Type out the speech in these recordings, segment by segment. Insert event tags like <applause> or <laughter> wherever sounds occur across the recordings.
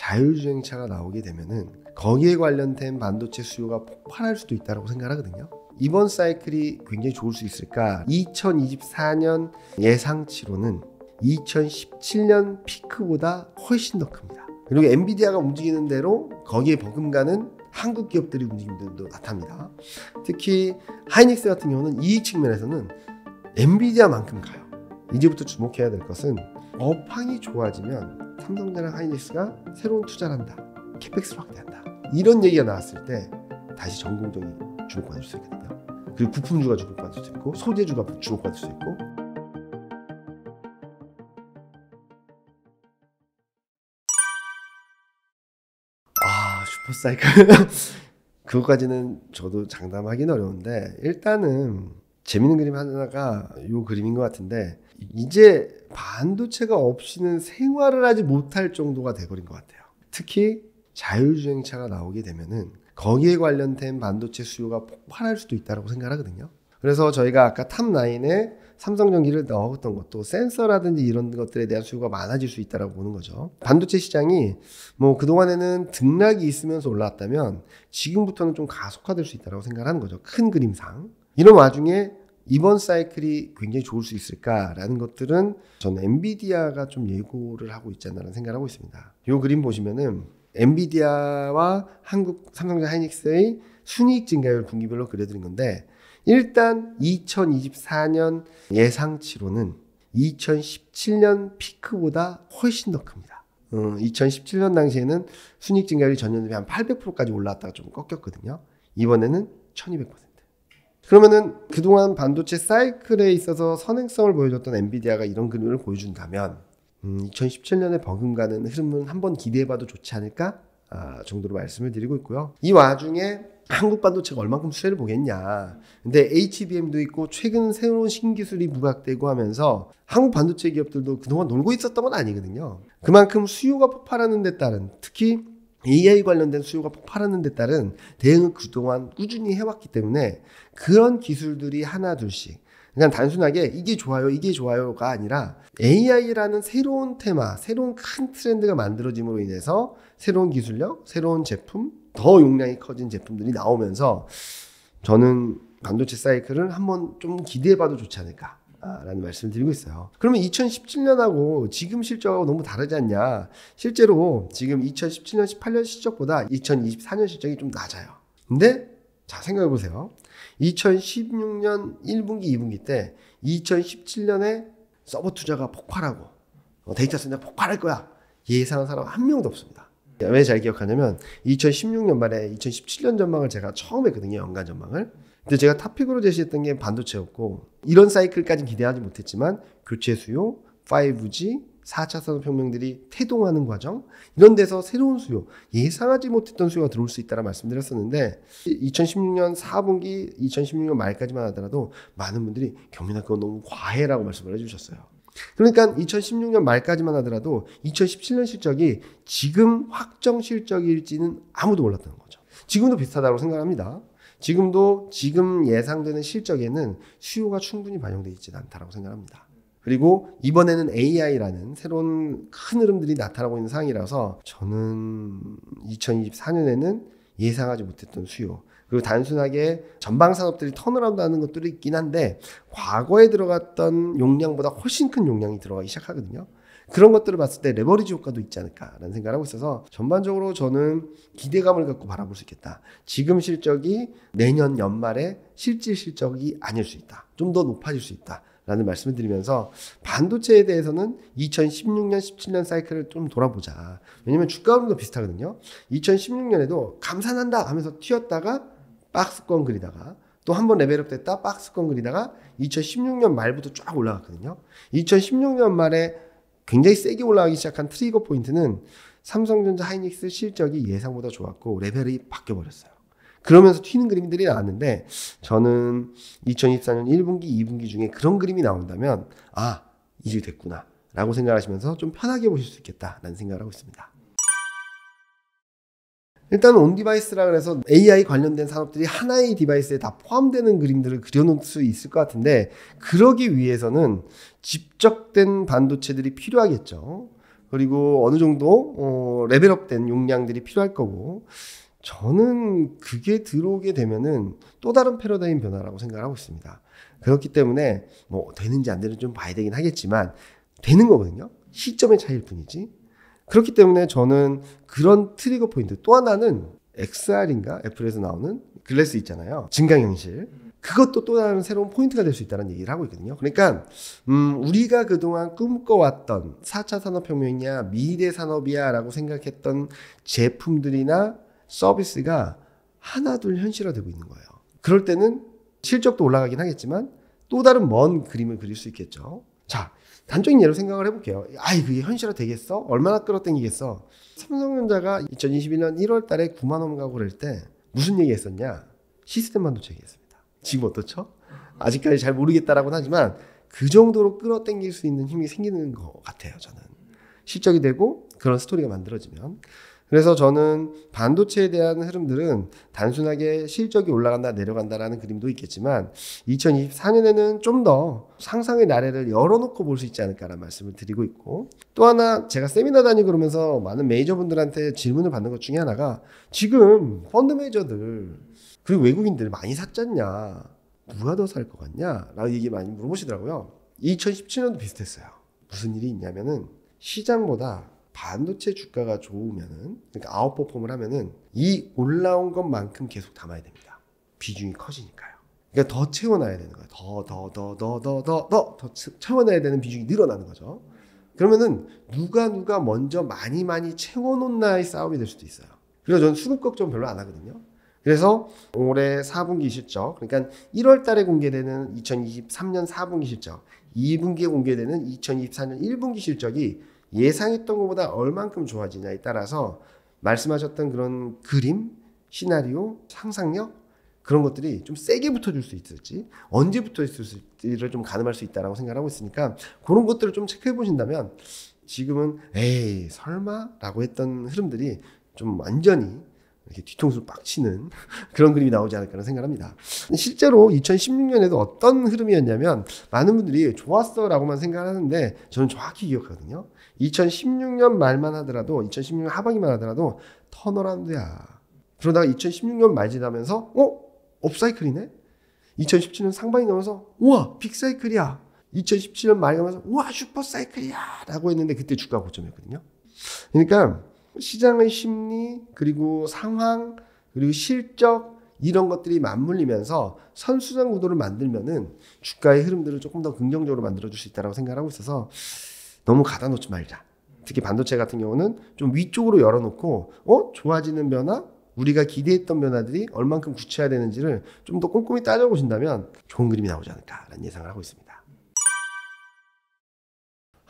자율주행차가 나오게 되면은 거기에 관련된 반도체 수요가 폭발할 수도 있다고 생각하거든요. 이번 사이클이 굉장히 좋을 수 있을까? 2024년 예상치로는 2017년 피크보다 훨씬 더 큽니다. 그리고 엔비디아가 움직이는 대로 거기에 버금가는 한국 기업들이 움직임들도 나타납니다. 특히 하이닉스 같은 경우는 이익 측면에서는 엔비디아만큼 가요. 이제부터 주목해야 될 것은 업황이 좋아지면 삼성전자 하이닉스가 새로운 투자를 한다. 캐펙스 확대한다. 이런 얘기가 나왔을 때 다시 전공적인 주목받을 수 있거든요. 그리고 부품주가 주목받을 수 있고 소재주가 주목받을 수 있고 아 슈퍼사이클 <laughs> 그것까지는 저도 장담하기는 어려운데 일단은 재밌는 그림 하나가 이 그림인 것 같은데 이제 반도체가 없이는 생활을 하지 못할 정도가 돼버린 것 같아요. 특히 자율주행차가 나오게 되면은 거기에 관련된 반도체 수요가 폭발할 수도 있다고 생각하거든요. 그래서 저희가 아까 탑9에 삼성전기를 넣었던 것도 센서라든지 이런 것들에 대한 수요가 많아질 수 있다고 보는 거죠. 반도체 시장이 뭐 그동안에는 등락이 있으면서 올라왔다면 지금부터는 좀 가속화될 수 있다고 생각하는 거죠. 큰 그림상. 이런 와중에 이번 사이클이 굉장히 좋을 수 있을까라는 것들은 저는 엔비디아가 좀 예고를 하고 있지 않나라는 생각을 하고 있습니다. 요 그림 보시면은 엔비디아와 한국 삼성전 하이닉스의 순이익 증가율 분기별로 그려드린 건데 일단 2024년 예상치로는 2017년 피크보다 훨씬 더 큽니다. 음, 어, 2017년 당시에는 순익 증가율이 전년 대비 한 800%까지 올라왔다가 좀 꺾였거든요. 이번에는 1200%. 그러면은 그동안 반도체 사이클에 있어서 선행성을 보여줬던 엔비디아가 이런 그림을 보여준다면 음, 2017년에 버금가는 흐름은 한번 기대해봐도 좋지 않을까 아, 정도로 말씀을 드리고 있고요. 이 와중에 한국 반도체가 얼만큼 수혜를 보겠냐. 근데 HBM도 있고 최근 새로운 신기술이 부각되고 하면서 한국 반도체 기업들도 그동안 놀고 있었던 건 아니거든요. 그만큼 수요가 폭발하는 데 따른 특히 AI 관련된 수요가 폭발하는 데 따른 대응을 그동안 꾸준히 해왔기 때문에 그런 기술들이 하나 둘씩 그냥 단순하게 이게 좋아요, 이게 좋아요가 아니라 AI라는 새로운 테마, 새로운 큰 트렌드가 만들어짐으로 인해서 새로운 기술력, 새로운 제품, 더 용량이 커진 제품들이 나오면서 저는 반도체 사이클을 한번 좀 기대해봐도 좋지 않을까. 라는 말씀을 드리고 있어요. 그러면 2017년하고 지금 실적하고 너무 다르지 않냐? 실제로 지금 2017년, 18년 실적보다 2024년 실적이 좀 낮아요. 근데 자 생각해 보세요. 2016년 1분기, 2분기 때 2017년에 서버 투자가 폭발하고 어, 데이터 센터 폭발할 거야 예상한 사람 한 명도 없습니다. 왜 잘 기억하냐면 2016년 말에 2017년 전망을 제가 처음 했거든요 연간 전망을 근데 제가 탑픽으로 제시했던 게 반도체였고 이런 사이클까지 기대하지 못했지만 교체 수요, 5G, 4차 산업혁명들이 태동하는 과정 이런 데서 새로운 수요 예상하지 못했던 수요가 들어올 수 있다라 말씀드렸었는데 2016년 4분기 2016년 말까지만 하더라도 많은 분들이 경민아 그건 너무 과해라고 말씀을 해주셨어요. 그러니까 2016년 말까지만 하더라도 2017년 실적이 지금 확정 실적일지는 아무도 몰랐다는 거죠. 지금도 비슷하다고 생각합니다. 지금도 지금 예상되는 실적에는 수요가 충분히 반영되어 있지 않다라고 생각합니다. 그리고 이번에는 AI라는 새로운 큰 흐름들이 나타나고 있는 상황이라서 저는 2024년에는 예상하지 못했던 수요 그리고 단순하게 전방 산업들이 턴어라운드 하는 것들이 있긴 한데 과거에 들어갔던 용량보다 훨씬 큰 용량이 들어가기 시작하거든요. 그런 것들을 봤을 때 레버리지 효과도 있지 않을까라는 생각을 하고 있어서 전반적으로 저는 기대감을 갖고 바라볼 수 있겠다. 지금 실적이 내년 연말에 실질 실적이 아닐 수 있다. 좀 더 높아질 수 있다. 라는 말씀을 드리면서 반도체에 대해서는 2016년, 17년 사이클을 좀 돌아보자. 왜냐면 주가 흐름도 비슷하거든요. 2016년에도 감산한다 하면서 튀었다가 박스권 그리다가 또 한 번 레벨업 됐다 박스권 그리다가 2016년 말부터 쫙 올라갔거든요. 2016년 말에 굉장히 세게 올라가기 시작한 트리거 포인트는 삼성전자 하이닉스 실적이 예상보다 좋았고 레벨이 바뀌어 버렸어요. 그러면서 튀는 그림들이 나왔는데 저는 2024년 1분기, 2분기 중에 그런 그림이 나온다면 아 이제 됐구나라고 생각하시면서 좀 편하게 보실 수 있겠다라는 생각을 하고 있습니다. 일단 온 디바이스라 그래서 AI 관련된 산업들이 하나의 디바이스에 다 포함되는 그림들을 그려놓을 수 있을 것 같은데 그러기 위해서는 집적된 반도체들이 필요하겠죠. 그리고 어느 정도 어, 레벨업된 용량들이 필요할 거고 저는 그게 들어오게 되면은 또 다른 패러다임 변화라고 생각을 하고 있습니다. 그렇기 때문에 뭐 되는지 안 되는지 좀 봐야 되긴 하겠지만 되는 거거든요. 시점의 차이일 뿐이지 그렇기 때문에 저는 그런 트리거 포인트 또 하나는 XR인가 애플에서 나오는 글래스 있잖아요. 증강 현실. 그것도 또 다른 새로운 포인트가 될 수 있다는 얘기를 하고 있거든요. 그러니까 음, 우리가 그동안 꿈꿔왔던 4차 산업혁명이야 미래 산업이야라고 생각했던 제품들이나 서비스가 하나둘 현실화되고 있는 거예요. 그럴 때는 실적도 올라가긴 하겠지만 또 다른 먼 그림을 그릴 수 있겠죠. 자, 단적인 예로 생각을 해볼게요. 아이, 그게 현실화 되겠어? 얼마나 끌어당기겠어? 삼성전자가 2021년 1월 달에 9만 원 가고 그럴 때 무슨 얘기 했었냐? 시스템 반도체 얘기했습니다. 지금 어떻죠? 아직까지 잘 모르겠다라고는 하지만 그 정도로 끌어당길 수 있는 힘이 생기는 것 같아요, 저는. 실적이 되고 그런 스토리가 만들어지면. 그래서 저는 반도체에 대한 흐름들은 단순하게 실적이 올라간다 내려간다라는 그림도 있겠지만 2024년에는 좀 더 상상의 나래를 열어놓고 볼 수 있지 않을까라는 말씀을 드리고 있고 또 하나 제가 세미나 다니고 그러면서 많은 메이저분들한테 질문을 받는 것 중에 하나가 지금 펀드 메이저들 그리고 외국인들 많이 샀잖냐 누가 더 살 것 같냐 라고 얘기 많이 물어보시더라고요 2017년도 비슷했어요 무슨 일이 있냐면은 시장보다 반도체 주가가 좋으면은 그러니까 아웃퍼폼을 하면은 이 올라온 것만큼 계속 담아야 됩니다. 비중이 커지니까요. 그러니까 더 채워놔야 되는 거예요. 더 더 더 더 더 더 더 더 채워놔야 되는 비중이 늘어나는 거죠. 그러면은 누가 누가 먼저 많이 많이 채워놓나의 싸움이 될 수도 있어요. 그래서 저는 수급 걱정 별로 안 하거든요. 그래서 올해 4분기 실적, 그러니까 1월 달에 공개되는 2023년 4분기 실적, 2분기에 공개되는 2024년 1분기 실적이 예상했던 것보다 얼만큼 좋아지냐에 따라서 말씀하셨던 그런 그림, 시나리오, 상상력 그런 것들이 좀 세게 붙어줄 수 있을지 언제 붙어 있을지를 좀 가늠할 수 있다라고 생각하고 있으니까 그런 것들을 좀 체크해 보신다면 지금은 에이 설마라고 했던 흐름들이 좀 완전히 이렇게 뒤통수 빡 치는 <laughs> 그런 그림이 나오지 않을까라는 생각합니다. 실제로 2016년에도 어떤 흐름이었냐면 많은 분들이 좋았어라고만 생각하는데 저는 정확히 기억하거든요. 2016년 말만 하더라도 2016년 하반기만 하더라도 터널한데야 그러다가 2016년 말 지나면서 어 업사이클이네. 2017년 상반기 넘어서 우와 빅사이클이야. 2017년 말 가면서 우와 슈퍼사이클이야 라고 했는데 그때 주가 고점이었거든요. 그러니까 시장의 심리 그리고 상황 그리고 실적 이런 것들이 맞물리면서 선수장 구도를 만들면은 주가의 흐름들을 조금 더 긍정적으로 만들어줄 수 있다고 생각하고 있어서 너무 가다 놓지 말자. 특히 반도체 같은 경우는 좀 위쪽으로 열어놓고 어 좋아지는 변화 우리가 기대했던 변화들이 얼만큼 굳혀야 되는지를좀 더 꼼꼼히 따져보신다면 좋은 그림이 나오지 않을까라는 예상을 하고 있습니다.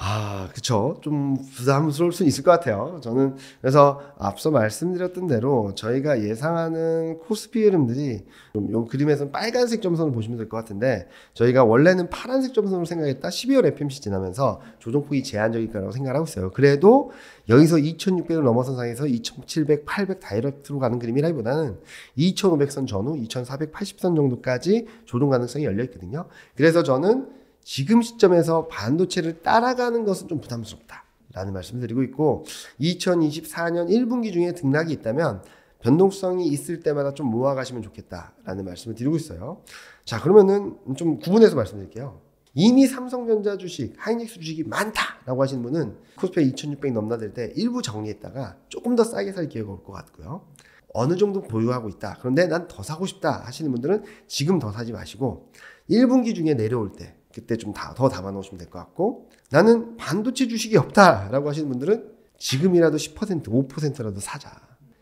아, 그쵸. 좀 부담스러울 수 있을 것 같아요. 저는 그래서 앞서 말씀드렸던 대로 저희가 예상하는 코스피 흐름들이 좀요 그림에서는 빨간색 점선을 보시면 될 것 같은데 저희가 원래는 파란색 점선으로 생각했다 12월 FMC 지나면서 조정폭이 제한적일 거라고 생각하고 있어요. 그래도 여기서 2600을 넘어선 상에서 2700, 800 다이렉트로 가는 그림이라기보다는 2500선 전후 2480선 정도까지 조정 가능성이 열려 있거든요. 그래서 저는 지금 시점에서 반도체를 따라가는 것은 좀 부담스럽다. 라는 말씀을 드리고 있고 2024년 1분기 중에 등락이 있다면 변동성이 있을 때마다 좀 모아가시면 좋겠다라는 말씀을 드리고 있어요. 자 그러면은 좀 구분해서 말씀드릴게요. 이미 삼성전자 주식, 하이닉스 주식이 많다라고 하시는 분은 코스피 2600 넘나들 때 일부 정리했다가 조금 더 싸게 살 기회가 올 것 같고요. 어느 정도 보유하고 있다. 그런데 난 더 사고 싶다 하시는 분들은 지금 더 사지 마시고 1분기 중에 내려올 때 그때 좀더 담아 놓으시면 될 것 같고 나는 반도체 주식이 없다라고 하시는 분들은 지금이라도 10% 5%라도 사자.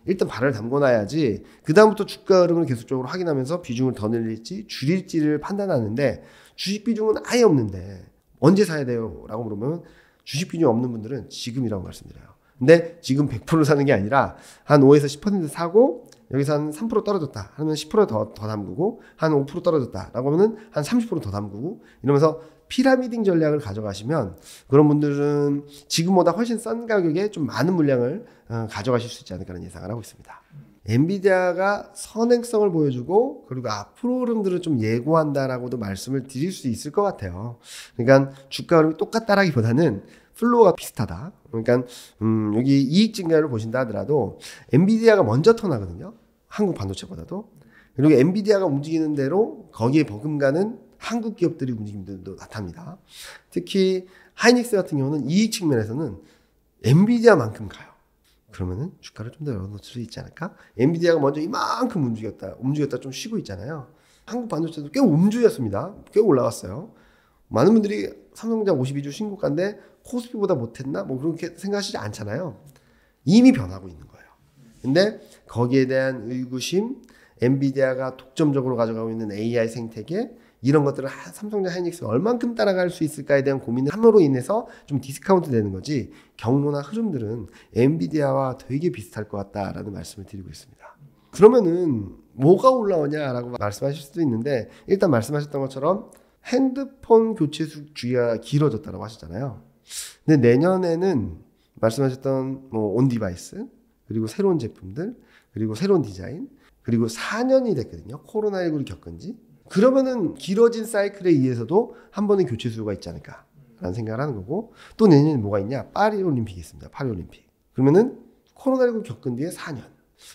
일단 발을 담궈놔야지 그 다음부터 주가 흐름을 계속적으로 확인하면서 비중을 더 늘릴지 줄일지를 판단하는데 주식 비중은 아예 없는데 언제 사야 돼요?라고 물으면 주식 비중 없는 분들은 지금이라고 말씀드려요. 근데 지금 100% 사는 게 아니라 한 5에서 10% 사고 여기서 한 3% 떨어졌다 하면 10%더 더 담그고 한 5% 떨어졌다라고 하면한 30%더 담그고 이러면서 피라미딩 전략을 가져가시면 그런 분들은 지금보다 훨씬 싼 가격에 좀 많은 물량을 어, 가져가실 수 있지 않을까하는 예상을 하고 있습니다. 엔비디아가 선행성을 보여주고 그리고 앞으로 흐름들을 좀 예고한다라고도 말씀을 드릴 수 있을 것 같아요. 그러니까 주가 흐름이 똑같다라기보다는 플로우가 비슷하다. 그러니까 음 여기 이익 증가를 보신다 하더라도 엔비디아가 먼저 턴하거든요. 한국 반도체보다도. 그리고 엔비디아가 움직이는 대로 거기에 버금가는 한국 기업들이 움직임들도 나타납니다. 특히 하이닉스 같은 경우는 이익 측면에서는 엔비디아만큼 가요. 그러면은 주가를 좀더 열어놓을 수 있지 않을까? 엔비디아가 먼저 이만큼 움직였다, 움직였다 좀 쉬고 있잖아요. 한국 반도체도 꽤 움직였습니다. 꽤올라왔어요 많은 분들이 삼성전자 52주 신고가인데 코스피보다 못했나? 뭐 그렇게 생각하시지 않잖아요. 이미 변하고 있는 거예요. 근데 거기에 대한 의구심, 엔비디아가 독점적으로 가져가고 있는 AI 생태계, 이런 것들을 삼성전자 하이닉스가 얼만큼 따라갈 수 있을까에 대한 고민을 함으로 인해서 좀 디스카운트 되는 거지 경로나 흐름들은 엔비디아와 되게 비슷할 것 같다라는 말씀을 드리고 있습니다. 그러면은 뭐가 올라오냐라고 말씀하실 수도 있는데 일단 말씀하셨던 것처럼 핸드폰 교체 주기가 길어졌다고 하셨잖아요. 근데 내년에는 말씀하셨던 뭐온 디바이스 그리고 새로운 제품들 그리고 새로운 디자인 그리고 4년이 됐거든요. 코로나19를 겪은 지. 그러면은 길어진 사이클에 의해서도 한 번의 교체 수요가 있지 않을까라는 생각을 하는 거고 또 내년에 뭐가 있냐 파리 올림픽이 있습니다. 파리 올림픽. 그러면은 코로나19 겪은 뒤에 4년.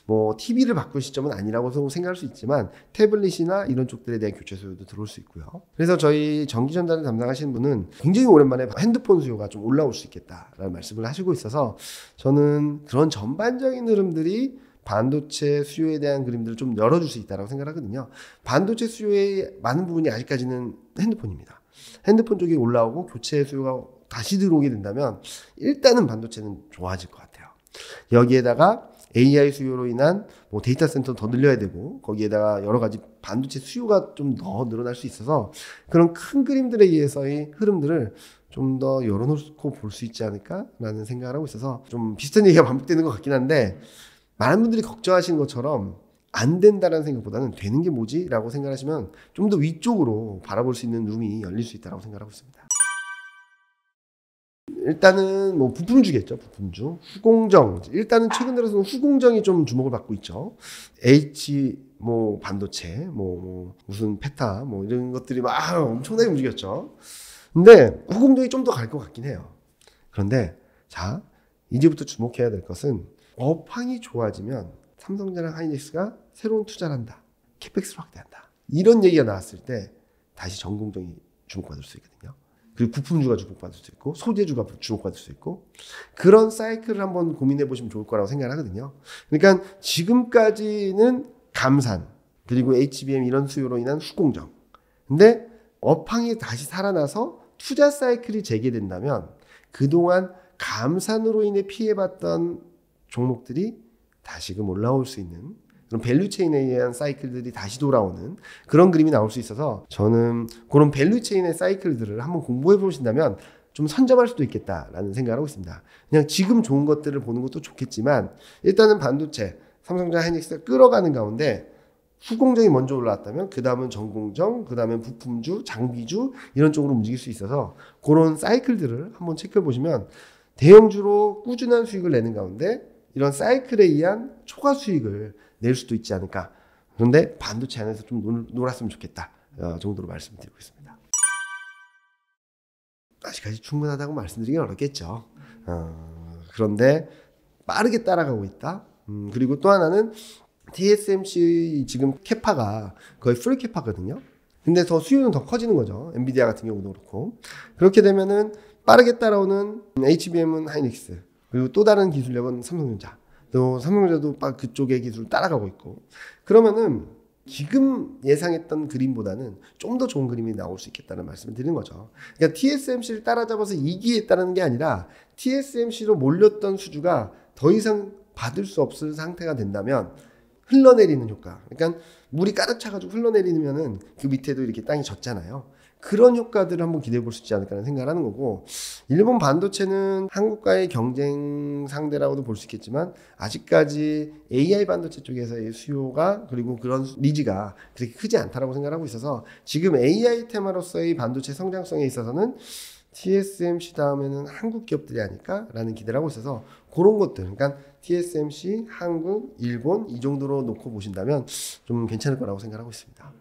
뭐 TV를 바꿀 시점은 아니라고 생각할 수 있지만 태블릿이나 이런 쪽들에 대한 교체 수요도 들어올 수 있고요. 그래서 저희 전기 전단을 담당하시는 분은 굉장히 오랜만에 핸드폰 수요가 좀 올라올 수 있겠다라는 말씀을 하시고 있어서 저는 그런 전반적인 흐름들이 반도체 수요에 대한 그림들을 좀 열어줄 수 있다고 생각하거든요. 반도체 수요에 많은 부분이 아직까지는 핸드폰입니다. 핸드폰 쪽이 올라오고 교체 수요가 다시 들어오게 된다면 일단은 반도체는 좋아질 것 같아요. 여기에다가 AI 수요로 인한 뭐 데이터 센터 더 늘려야 되고 거기에다가 여러 가지 반도체 수요가 좀 더 늘어날 수 있어서 그런 큰 그림들에 의해서의 흐름들을 좀 더 열어놓고 볼 수 있지 않을까라는 생각을 하고 있어서 좀 비슷한 얘기가 반복되는 것 같긴 한데 많은 분들이 걱정하시는 것처럼 안 된다는 생각보다는 되는 게 뭐지? 라고 생각하시면 좀 더 위쪽으로 바라볼 수 있는 룸이 열릴 수 있다고 생각하고 있습니다. 일단은 뭐 부품주겠죠. 부품주. 후공정. 일단은 최근 들어서는 후공정이 좀 주목을 받고 있죠. H 뭐 반도체 뭐, 뭐 무슨 페타 뭐 이런 것들이 막 엄청나게 움직였죠. 근데 후공정이 좀 더 갈 것 같긴 해요. 그런데 자, 이제부터 주목해야 될 것은 업황이 좋아지면 삼성전자 랑 하이닉스가 새로운 투자를 한다. 캐펙스 확대한다. 이런 얘기가 나왔을 때 다시 전공정이 주목받을 수 있거든요. 그리고 부품주가 주목받을 수 있고 소재주가 주목받을 수 있고 그런 사이클을 한번 고민해 보시면 좋을 거라고 생각하거든요. 을 그러니까 지금까지는 감산 그리고 HBM 이런 수요로 인한 수공정. 근데 업황이 다시 살아나서 투자 사이클이 재개된다면 그동안 감산으로 인해 피해봤던 종목들이 다시금 올라올 수 있는 그런 밸류체인에 의한 사이클들이 다시 돌아오는 그런 그림이 나올 수 있어서 저는 그런 밸류체인의 사이클들을 한번 공부해 보신다면 좀 선점할 수도 있겠다라는 생각을 하고 있습니다. 그냥 지금 좋은 것들을 보는 것도 좋겠지만 일단은 반도체, 삼성자 전 하이닉스가 끌어가는 가운데 후공정이 먼저 올라왔다면 그 다음은 전공정, 그 다음엔 부품주, 장비주 이런 쪽으로 움직일 수 있어서 그런 사이클들을 한번 체크해 보시면 대형주로 꾸준한 수익을 내는 가운데 이런 사이클에 의한 초과 수익을 낼 수도 있지 않을까. 그런데 반도체 안에서 좀 놀, 았으면 좋겠다 어, 정도로 말씀드리고 있습니다. 아직까지 충분하다고 말씀드리긴 어렵겠죠. 어, 그런데 빠르게 따라가고 있다. 음, 그리고 또 하나는 TSMC 지금 캐파가 거의 풀 캐파거든요. 근데 더 수요는 더 커지는 거죠. 엔비디아 같은 경우도 그렇고. 그렇게 되면은 빠르게 따라오는 HBM은 하이닉스, 그리고 또 다른 기술력은 삼성전자. 또 삼성전자도 막 그쪽의 기술을 따라가고 있고. 그러면은 지금 예상했던 그림보다는 좀 더 좋은 그림이 나올 수 있겠다는 말씀을 드리는 거죠. 그러니까 TSMC를 따라잡아서 이기했다는 게 아니라 TSMC로 몰렸던 수주가 더 이상 받을 수 없을 상태가 된다면 흘러내리는 효과. 그러니까 물이 가득 차가지고 흘러내리면은 그 밑에도 이렇게 땅이 젖잖아요. 그런 효과들을 한번 기대해 볼 수 있지 않을까라는 생각을 하는 거고 일본 반도체는 한국과의 경쟁 상대라고도 볼 수 있겠지만 아직까지 AI 반도체 쪽에서의 수요가 그리고 그런 니즈가 그렇게 크지 않다라고 생각하고 있어서 지금 AI 테마로서의 반도체 성장성에 있어서는 TSMC 다음에는 한국 기업들이 아닐까라는 기대를 하고 있어서 그런 것들 그러니까 TSMC, 한국, 일본 이 정도로 놓고 보신다면 좀 괜찮을 거라고 생각하고 있습니다.